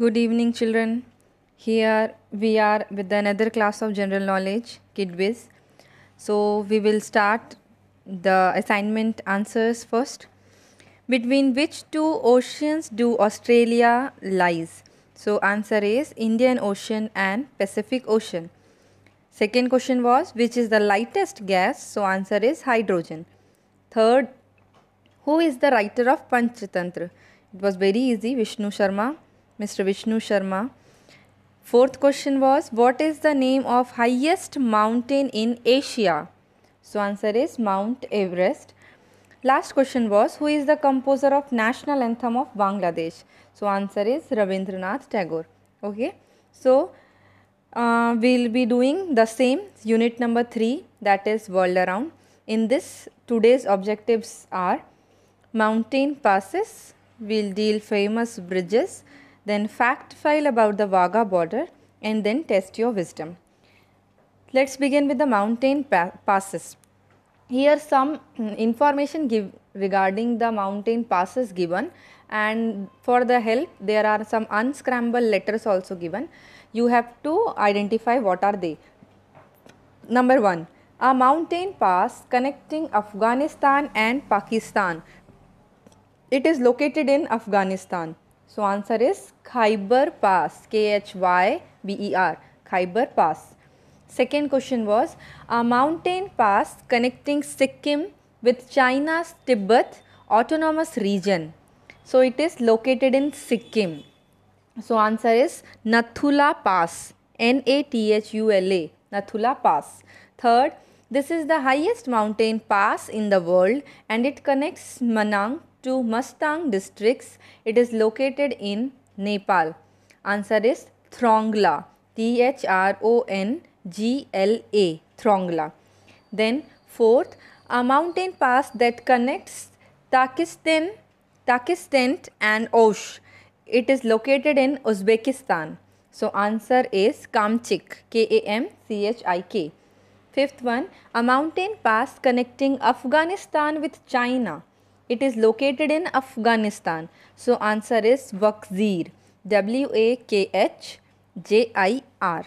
Good evening, children. Here we are with another class of general knowledge, KidWiz. So we will start the assignment answers first. Between which two oceans do Australia lies? So answer is Indian Ocean and Pacific Ocean. Second question was which is the lightest gas? So answer is hydrogen. Third, who is the writer of Panchatantra? It was very easy, Vishnu Sharma. Mr. Vishnu Sharma. Fourth question was what is the name of highest mountain in Asia? So answer is Mount Everest. Last question was who is the composer of national anthem of Bangladesh? So answer is Rabindranath Tagore. Okay. So uh, we'll be doing the same unit number 3 that is world around. In this today's objectives are mountain passes, we'll deal famous bridges, then fact file about the Vaga border and then test your wisdom. Let's begin with the mountain pa passes. Here some mm, information give regarding the mountain passes given and for the help there are some unscramble letters also given. You have to identify what are they. Number 1. A mountain pass connecting Afghanistan and Pakistan. It is located in Afghanistan. So answer is Khyber Pass, K-H-Y-B-E-R, Khyber Pass. Second question was a mountain pass connecting Sikkim with China's Tibet Autonomous Region. So it is located in Sikkim. So answer is Nathula Pass, N-A-T-H-U-L-A, Nathula Pass. Third, this is the highest mountain pass in the world and it connects Manang to Mustang districts. It is located in Nepal. Answer is Throngla. T H R O N G L A. Throngla. Then fourth, a mountain pass that connects Takistan, Takistan and Osh. It is located in Uzbekistan. So answer is Kamchik. K A M C H I K. Fifth one, a mountain pass connecting Afghanistan with China. It is located in Afghanistan. So answer is Wakzir. W A K H J I R.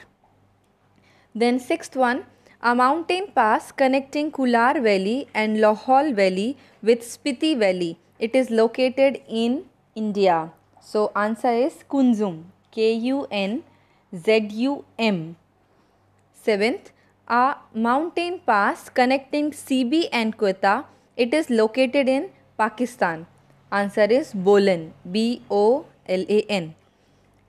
Then sixth one, a mountain pass connecting Kular Valley and Lohol Valley with Spiti Valley. It is located in India. So answer is Kunzum. K U N Z U M. Seventh, a mountain pass connecting CB and Quetta. It is located in Pakistan. Answer is Bolan, B O L A N.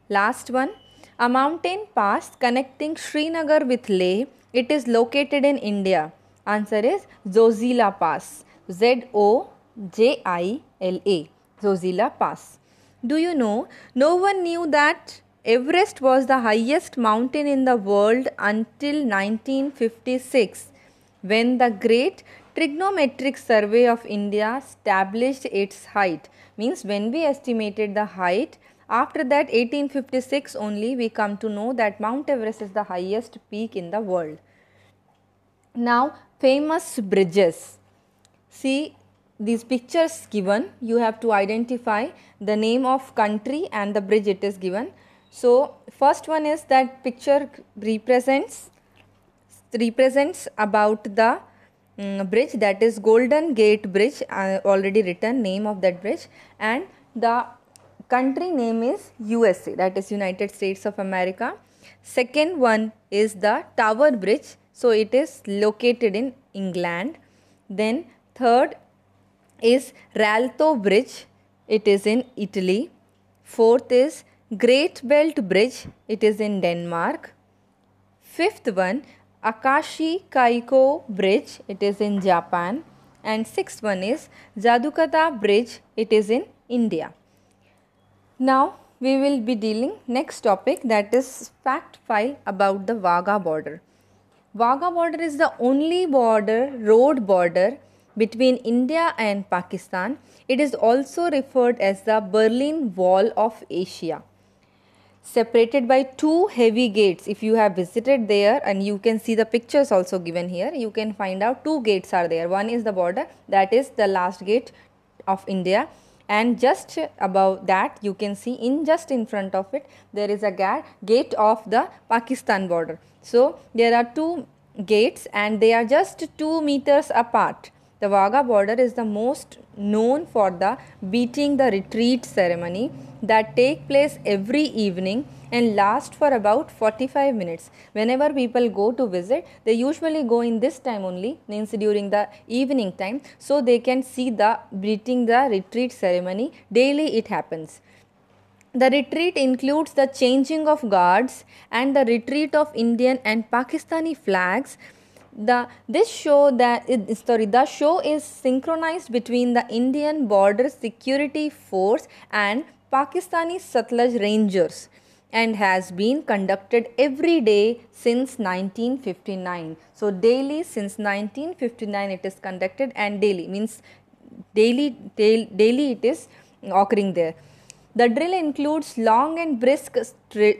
Last one, a mountain pass connecting Srinagar with Leh. It is located in India. Answer is Zozila Pass, Z O J I L A. Zozila Pass. Do you know? No one knew that Everest was the highest mountain in the world until 1956 when the great Trigonometric survey of India established its height means when we estimated the height after that 1856 only we come to know that Mount Everest is the highest peak in the world. Now famous bridges. See these pictures given you have to identify the name of country and the bridge it is given. So first one is that picture represents represents about the Mm, bridge that is golden gate bridge uh, already written name of that bridge and the country name is usa that is united states of america second one is the tower bridge so it is located in england then third is ralto bridge it is in italy fourth is great belt bridge it is in denmark fifth one Akashi Kaiko Bridge, it is in Japan. And sixth one is Jadukata Bridge, it is in India. Now we will be dealing next topic that is fact file about the Vaga border. Vaga border is the only border, road border between India and Pakistan. It is also referred as the Berlin Wall of Asia separated by two heavy gates. If you have visited there and you can see the pictures also given here, you can find out two gates are there. One is the border that is the last gate of India and just above that you can see in just in front of it there is a gate of the Pakistan border. So there are two gates and they are just 2 meters apart the Vaga border is the most known for the beating the retreat ceremony that take place every evening and last for about 45 minutes. Whenever people go to visit, they usually go in this time only, means during the evening time, so they can see the beating the retreat ceremony. Daily it happens. The retreat includes the changing of guards and the retreat of Indian and Pakistani flags the this show that sorry the show is synchronized between the Indian border security force and Pakistani Satluj Rangers and has been conducted every day since 1959 so daily since 1959 it is conducted and daily means daily daily, daily it is occurring there the drill includes long and brisk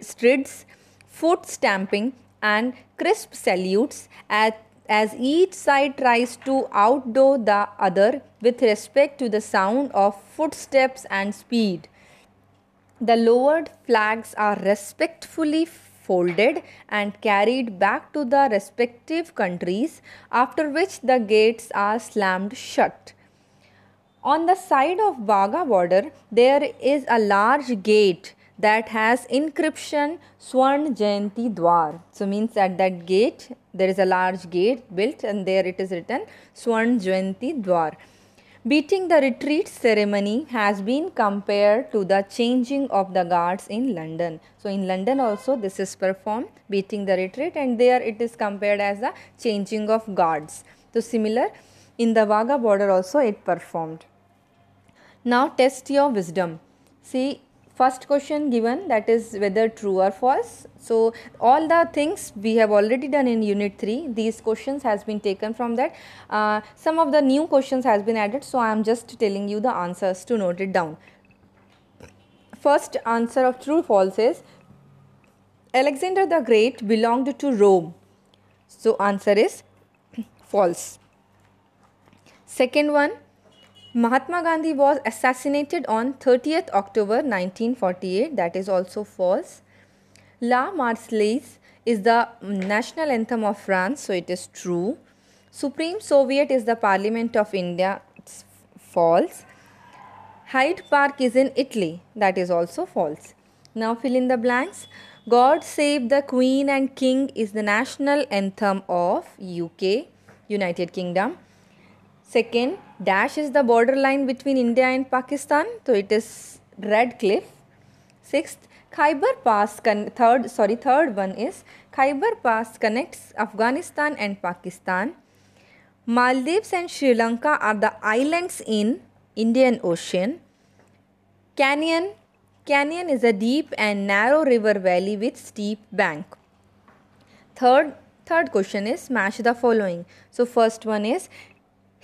strides foot stamping and crisp salutes at as each side tries to outdo the other with respect to the sound of footsteps and speed. The lowered flags are respectfully folded and carried back to the respective countries, after which the gates are slammed shut. On the side of Wagah border, there is a large gate that has inscription Swarn Jayanti Dwar. So means at that gate there is a large gate built and there it is written Swarn Jayanti Dwar. Beating the retreat ceremony has been compared to the changing of the guards in London. So in London also this is performed beating the retreat and there it is compared as the changing of guards. So similar in the Vaga border also it performed. Now test your wisdom. See first question given that is whether true or false. So, all the things we have already done in unit 3 these questions has been taken from that. Uh, some of the new questions has been added. So, I am just telling you the answers to note it down. First answer of true false is Alexander the Great belonged to Rome. So, answer is false. Second one Mahatma Gandhi was assassinated on 30th October 1948, that is also false. La Marseillaise is the national anthem of France, so it is true. Supreme Soviet is the Parliament of India, it's false. Hyde Park is in Italy, that is also false. Now fill in the blanks. God Save the Queen and King is the national anthem of UK, United Kingdom. Second, dash is the borderline between India and Pakistan, so it is red cliff. Sixth, Khyber Pass con- third sorry third one is Khyber Pass connects Afghanistan and Pakistan. Maldives and Sri Lanka are the islands in Indian Ocean. Canyon Canyon is a deep and narrow river valley with steep bank. Third third question is match the following. So first one is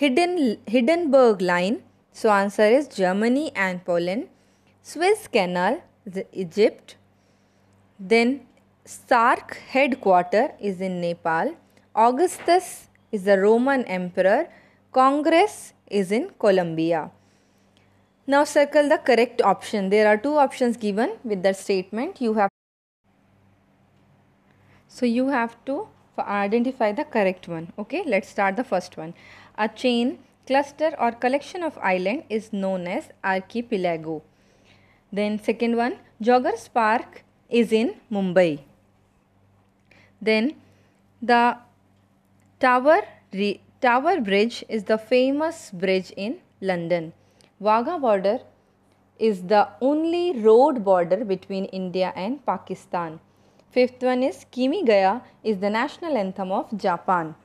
Hidden, Hindenburg Line. So answer is Germany and Poland. Swiss Canal is Egypt. Then Sark headquarter is in Nepal. Augustus is the Roman emperor. Congress is in Colombia. Now circle the correct option. There are two options given with that statement. You have so you have to identify the correct one. Okay, let's start the first one. A chain, cluster or collection of island is known as archipelago. Then second one, Joggers Park is in Mumbai. Then the Tower, Re Tower Bridge is the famous bridge in London. Wagha border is the only road border between India and Pakistan. Fifth one is Kimi Gaya is the national anthem of Japan.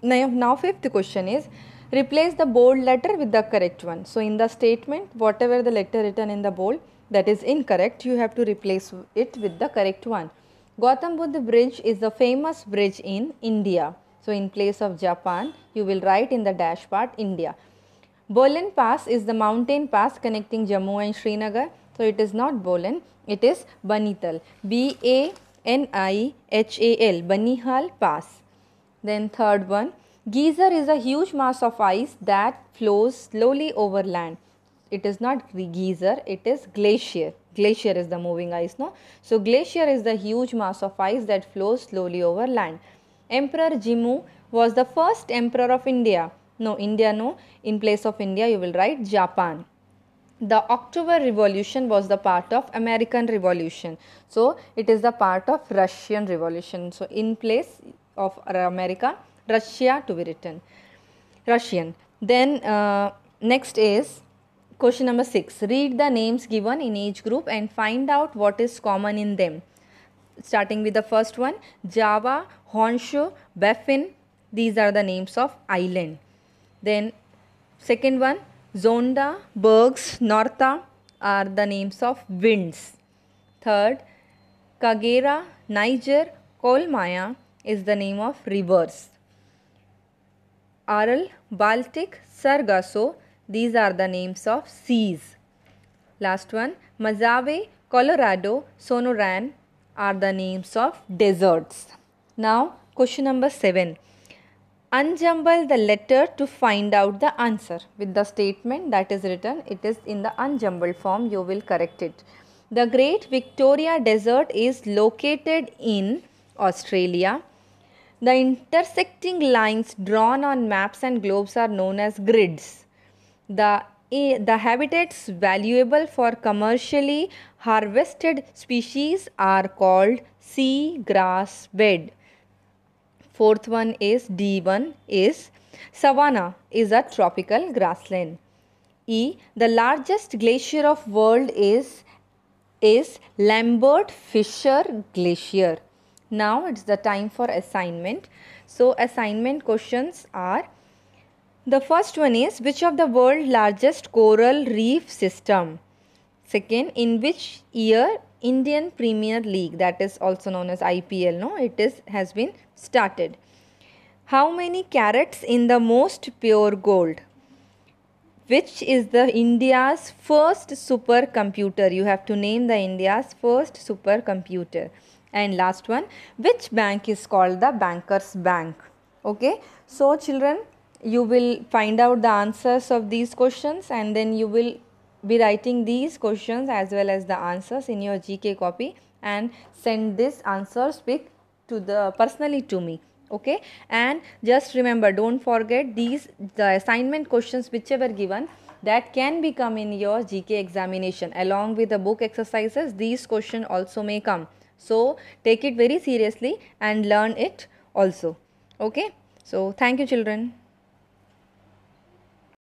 Now, now fifth question is replace the bold letter with the correct one. So in the statement whatever the letter written in the bold that is incorrect you have to replace it with the correct one. Gautam Buddha Bridge is the famous bridge in India. So in place of Japan you will write in the dash part India. Bolan Pass is the mountain pass connecting Jammu and Srinagar. So it is not Bolan, it is Banital. B A N I H A L, Banihal Pass. Then third one, geyser is a huge mass of ice that flows slowly over land. It is not geyser, it is glacier. Glacier is the moving ice, no? So glacier is the huge mass of ice that flows slowly over land. Emperor Jimmu was the first emperor of India. No, India, no. In place of India, you will write Japan the October Revolution was the part of American Revolution. So, it is the part of Russian Revolution. So, in place of America, Russia to be written. Russian. Then uh, next is question number 6. Read the names given in each group and find out what is common in them. Starting with the first one, Java, Honshu, Baffin. These are the names of island. Then second one, Zonda, Bergs, Norta are the names of winds. Third, Kagera, Niger, Kolmaya is the name of rivers. Aral, Baltic, Sargasso, these are the names of seas. Last one, Mazave, Colorado, Sonoran are the names of deserts. Now, question number 7 unjumble the letter to find out the answer with the statement that is written it is in the unjumbled form you will correct it the great victoria desert is located in australia the intersecting lines drawn on maps and globes are known as grids the the habitats valuable for commercially harvested species are called sea grass bed Fourth one is D1 is savanna is a tropical grassland. E. The largest glacier of world is is Lambert Fisher Glacier. Now it's the time for assignment. So assignment questions are the first one is which of the world largest coral reef system? Second, in which year Indian Premier League that is also known as IPL no it is has been started how many carats in the most pure gold which is the India's first supercomputer you have to name the India's first supercomputer and last one which bank is called the bankers bank okay so children you will find out the answers of these questions and then you will be writing these questions as well as the answers in your GK copy and send this answer speak to the personally to me okay and just remember don't forget these the assignment questions whichever given that can become in your GK examination along with the book exercises these question also may come so take it very seriously and learn it also okay so thank you children